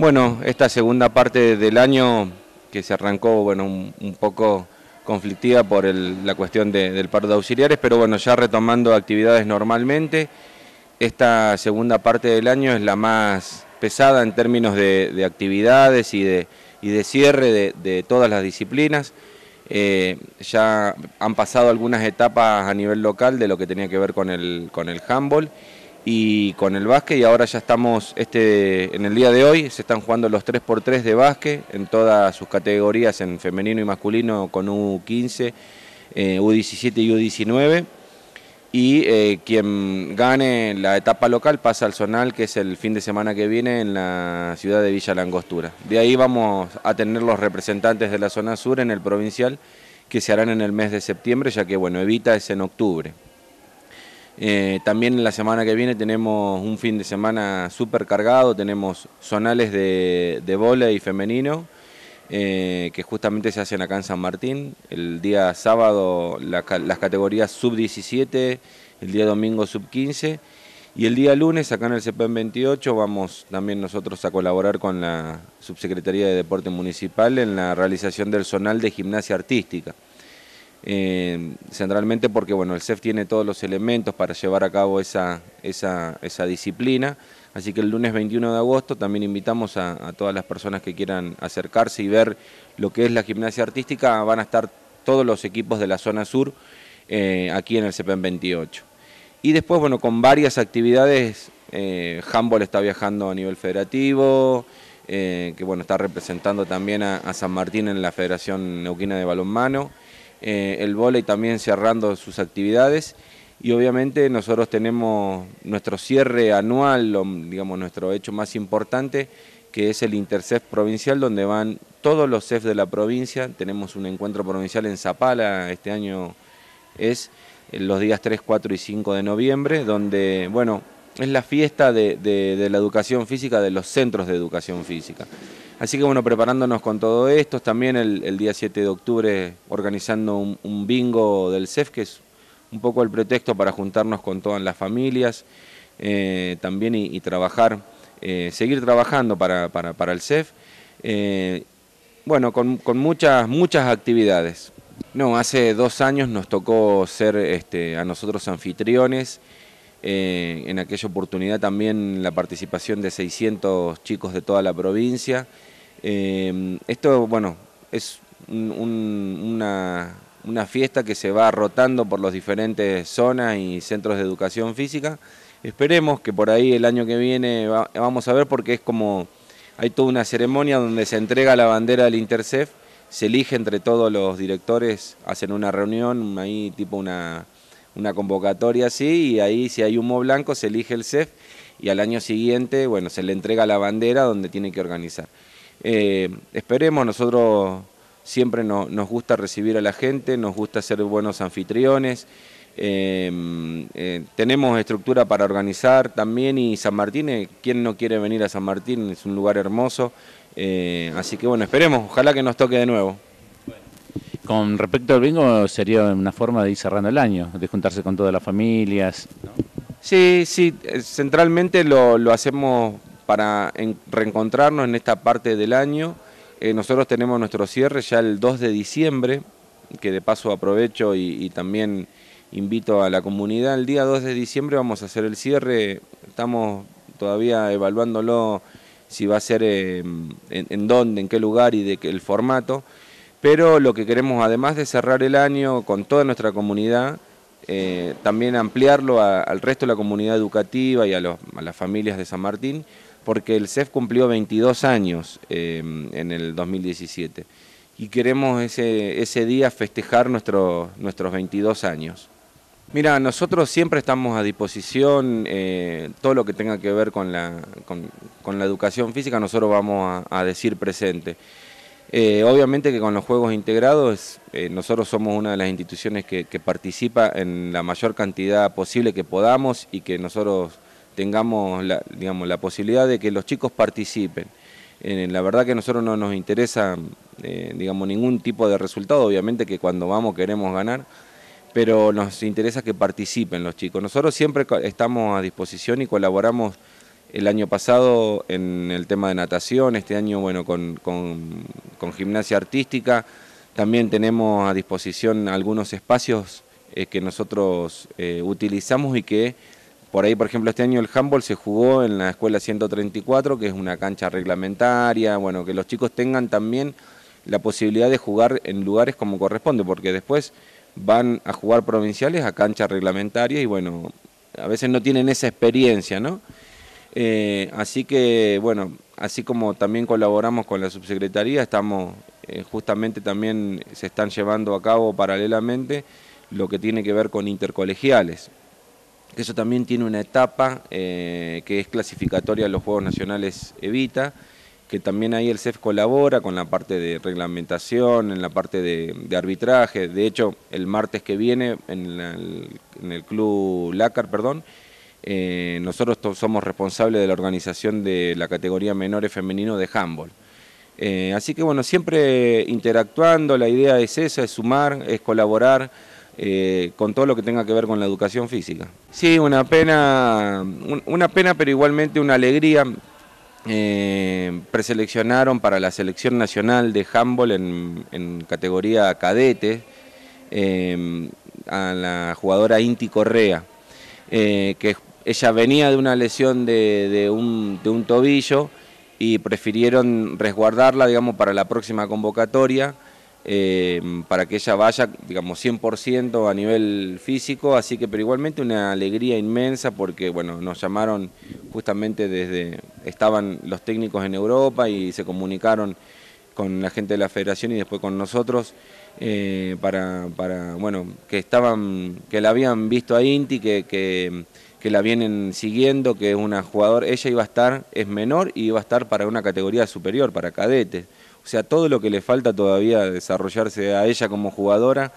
Bueno, esta segunda parte del año que se arrancó bueno, un, poco conflictiva por la cuestión del paro de auxiliares, pero bueno, ya retomando actividades normalmente, esta segunda parte del año es la más pesada en términos de, actividades y de, cierre de, todas las disciplinas. Eh, ya han pasado algunas etapas a nivel local de lo que tenía que ver con el, con el handball y con el básquet y ahora ya estamos este, en el día de hoy se están jugando los 3x3 de básquet en todas sus categorías en femenino y masculino con U15, eh, U17 y U19 y eh, quien gane la etapa local pasa al zonal que es el fin de semana que viene en la ciudad de Villa Langostura. De ahí vamos a tener los representantes de la zona sur en el provincial que se harán en el mes de septiembre ya que bueno, Evita es en octubre. Eh, también la semana que viene tenemos un fin de semana súper cargado, tenemos zonales de, de y femenino, eh, que justamente se hacen acá en San Martín. El día sábado las categorías sub-17, el día domingo sub-15, y el día lunes acá en el CPM e 28 vamos también nosotros a colaborar con la Subsecretaría de Deporte Municipal en la realización del zonal de gimnasia artística. Eh, centralmente porque bueno, el CEF tiene todos los elementos para llevar a cabo esa, disciplina. Así que el lunes 21 de agosto también invitamos a, todas las personas que quieran acercarse y ver lo que es la gimnasia artística. Van a estar todos los equipos de la zona sur eh, aquí en el CEPEN 28. Y después, bueno, con varias actividades, eh, Humboldt está viajando a nivel federativo, eh, que bueno, está representando también a, a San Martín en la Federación Neuquina de Balonmano. Eh, el volei también cerrando sus actividades y obviamente nosotros tenemos nuestro cierre anual, digamos nuestro hecho más importante, que es el Intercef provincial donde van todos los CEF de la provincia, tenemos un encuentro provincial en Zapala, este año es los días 3, 4 y 5 de noviembre, donde, bueno, es la fiesta de la educación física de los centros de educación física. Así que bueno, preparándonos con todo esto, también el, día 7 de octubre organizando un, bingo del CEF, que es un poco el pretexto para juntarnos con todas las familias eh, también y, trabajar, eh, seguir trabajando para, el CEF. Eh, bueno, con, muchas, muchas actividades. No, hace dos años nos tocó ser este, a nosotros anfitriones eh, en aquella oportunidad también la participación de 600 chicos de toda la provincia. Eh, esto, bueno, es una, fiesta que se va rotando por las diferentes zonas y centros de educación física. Esperemos que por ahí el año que viene vamos a ver porque es como, hay toda una ceremonia donde se entrega la bandera del Intercef, se elige entre todos los directores, hacen una reunión, ahí tipo una una convocatoria así y ahí si hay humo blanco se elige el CEF y al año siguiente, bueno, se le entrega la bandera donde tiene que organizar. Eh, esperemos, nosotros siempre nos gusta recibir a la gente, nos gusta ser buenos anfitriones, eh, eh, tenemos estructura para organizar también y San Martín, ¿quién no quiere venir a San Martín? Es un lugar hermoso, así que bueno, esperemos, ojalá que nos toque de nuevo. Con respecto al bingo, sería una forma de ir cerrando el año, de juntarse con todas las familias. Sí, sí, eh, centralmente lo, hacemos para reencontrarnos en esta parte del año. Eh, nosotros tenemos nuestro cierre ya el 2 de diciembre, que de paso aprovecho y, también invito a la comunidad. El día 2 de diciembre vamos a hacer el cierre, estamos todavía evaluándolo si va a ser em, en, en, dónde, en qué lugar y de qué, el formato. Pero lo que queremos, además de cerrar el año con toda nuestra comunidad, eh, también ampliarlo al resto de la comunidad educativa y a, las familias de San Martín, porque el CEF cumplió 22 años eh, en el 2017 y queremos ese, día festejar nuestros 22 años. Mira, nosotros siempre estamos a disposición, eh, todo lo que tenga que ver con la, educación física, nosotros vamos a decir presente. Eh, obviamente que con los juegos integrados, eh, nosotros somos una de las instituciones que, participa en la mayor cantidad posible que podamos y que nosotros tengamos la, digamos, la posibilidad de que los chicos participen. Eh, la verdad que a nosotros no nos interesa digamos, ningún tipo de resultado, obviamente que cuando vamos queremos ganar, pero nos interesa que participen los chicos. Nosotros siempre estamos a disposición y colaboramos el año pasado en el tema de natación, este año bueno con, gimnasia artística. También tenemos a disposición algunos espacios eh, que nosotros eh, utilizamos y que por ahí, por ejemplo, este año el handball se jugó en la escuela 134, que es una cancha reglamentaria, bueno, que los chicos tengan también la posibilidad de jugar en lugares como corresponde, porque después van a jugar provinciales a canchas reglamentarias y bueno, a veces no tienen esa experiencia, ¿no? Eh, así que, bueno, así como también colaboramos con la subsecretaría, estamos eh, justamente también se están llevando a cabo paralelamente lo que tiene que ver con intercolegiales. eso también tiene una etapa eh, que es clasificatoria a los Juegos Nacionales Evita, que también ahí el CEF colabora con la parte de reglamentación, en la parte de, arbitraje. De hecho, el martes que viene en, en el Club Lácar, perdón, eh, nosotros somos responsables de la organización de la categoría menores femenino de handball. Eh, así que bueno, siempre interactuando, la idea es esa, es sumar, es colaborar eh, con todo lo que tenga que ver con la educación física. Sí, una pena, una pena pero igualmente una alegría. preseleccionaron para la selección nacional de handball en, categoría cadete a la jugadora Inti Correa. Eh, que ella venía de una lesión de, un, tobillo y prefirieron resguardarla, digamos, para la próxima convocatoria. Eh, para que ella vaya, digamos, 100% a nivel físico, así que, pero igualmente una alegría inmensa porque, bueno, nos llamaron justamente desde, estaban los técnicos en Europa y se comunicaron con la gente de la federación y después con nosotros eh, para, bueno, que estaban, que la habían visto a Inti, que que la vienen siguiendo, que es una jugadora, ella iba a estar, es menor y iba a estar para una categoría superior, para cadetes. O sea, todo lo que le falta todavía desarrollarse a ella como jugadora.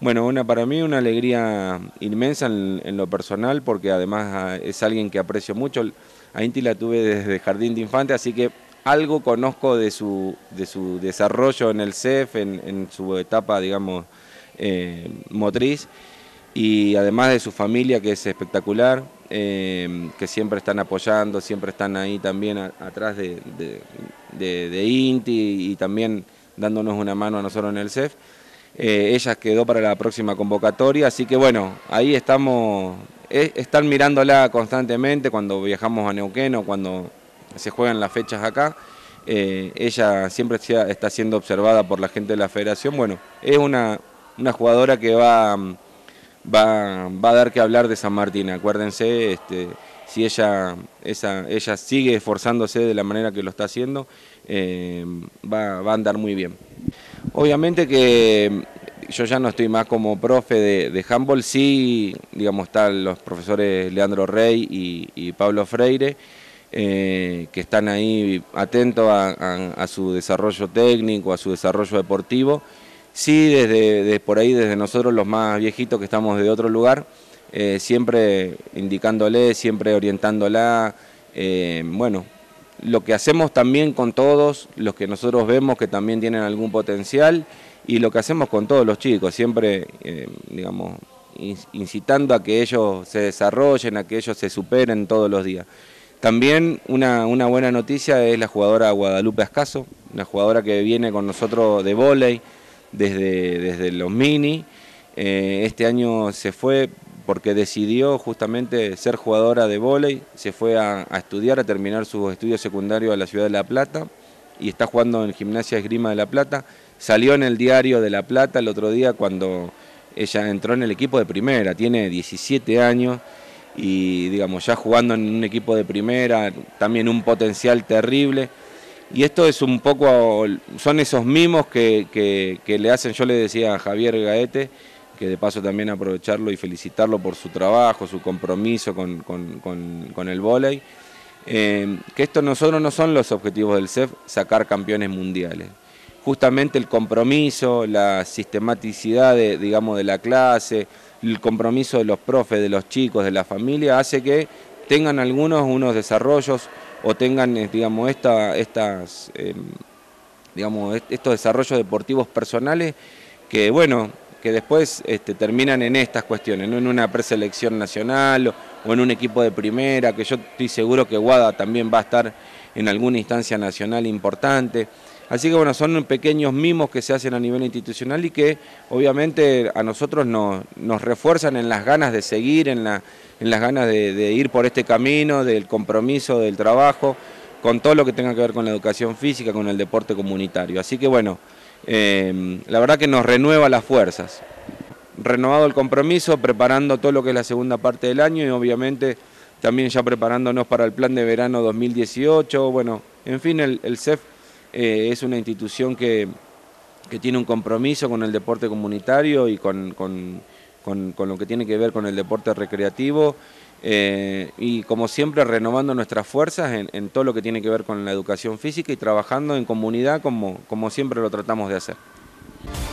Bueno, una, para mí una alegría inmensa en, lo personal, porque además ah, es alguien que aprecio mucho. A Inti la tuve desde Jardín de Infante, así que algo conozco de su, de su desarrollo en el CEF, en, su etapa, digamos, eh, motriz y además de su familia que es espectacular, eh, que siempre están apoyando, siempre están ahí también atrás de, INTI y también dándonos una mano a nosotros en el CEF. Eh, ella quedó para la próxima convocatoria, así que bueno, ahí estamos, están mirándola constantemente cuando viajamos a Neuquén o cuando se juegan las fechas acá. Eh, ella siempre está siendo observada por la gente de la federación. Bueno, es una, una jugadora que va va, a dar que hablar de San Martín. Acuérdense, este, si ella, ella sigue esforzándose de la manera que lo está haciendo, eh, va, a andar muy bien. Obviamente que mm, yo ya no estoy más como profe de, de handball, sí, digamos, están los profesores Leandro Rey y, Pablo Freire, eh, que están ahí atentos a su desarrollo técnico, a su desarrollo deportivo. Sí, desde, por ahí, desde nosotros los más viejitos que estamos de otro lugar, eh, siempre indicándole, siempre orientándola. Eh, bueno, lo que hacemos también con todos, los que nosotros vemos que también tienen algún potencial, y lo que hacemos con todos los chicos, siempre, eh, digamos, incitando a que ellos se desarrollen, a que ellos se superen todos los días. También una, buena noticia es la jugadora Guadalupe Ascaso, una jugadora que viene con nosotros de vóley, desde, los mini. Eh, este año se fue porque decidió justamente ser jugadora de vóley, se fue a, a, estudiar, a terminar sus estudios secundarios a la ciudad de La Plata y está jugando en Gimnasia Esgrima de La Plata. Salió en el diario de La Plata el otro día cuando ella entró en el equipo de primera, tiene 17 años y digamos ya jugando en un equipo de primera, también un potencial terrible. Y esto es un poco, son esos mimos que, le hacen, yo le decía a Javier Gaete, que de paso también aprovecharlo y felicitarlo por su trabajo, su compromiso con, el vóley, eh, que estos nosotros no son los objetivos del CEF sacar campeones mundiales. Justamente el compromiso, la sistematicidad digamos, de la clase, el compromiso de los profes, de los chicos, de la familia, hace que tengan algunos unos desarrollos o tengan, eh, digamos, estas, em, estos desarrollos deportivos personales que, bueno, que después este, terminan en estas cuestiones, no en una preselección nacional o, o, en un equipo de primera, que yo estoy seguro que Guada también va a estar en alguna instancia nacional importante. Así que bueno, son pequeños mimos que se hacen a nivel institucional y que obviamente a nosotros nos, refuerzan en las ganas de seguir, en, las ganas de, ir por este camino, del compromiso, del trabajo, con todo lo que tenga que ver con la educación física, con el deporte comunitario. Así que bueno, em, la verdad que nos renueva las fuerzas. Renovado el compromiso, preparando todo lo que es la segunda parte del año y obviamente también ya preparándonos para el plan de verano 2018, bueno, en fin, el CEF eh, es una institución que, tiene un compromiso con el deporte comunitario y con, lo que tiene que ver con el deporte recreativo. Eh, y como siempre renovando nuestras fuerzas en, todo lo que tiene que ver con la educación física y trabajando en comunidad como, como siempre lo tratamos de hacer.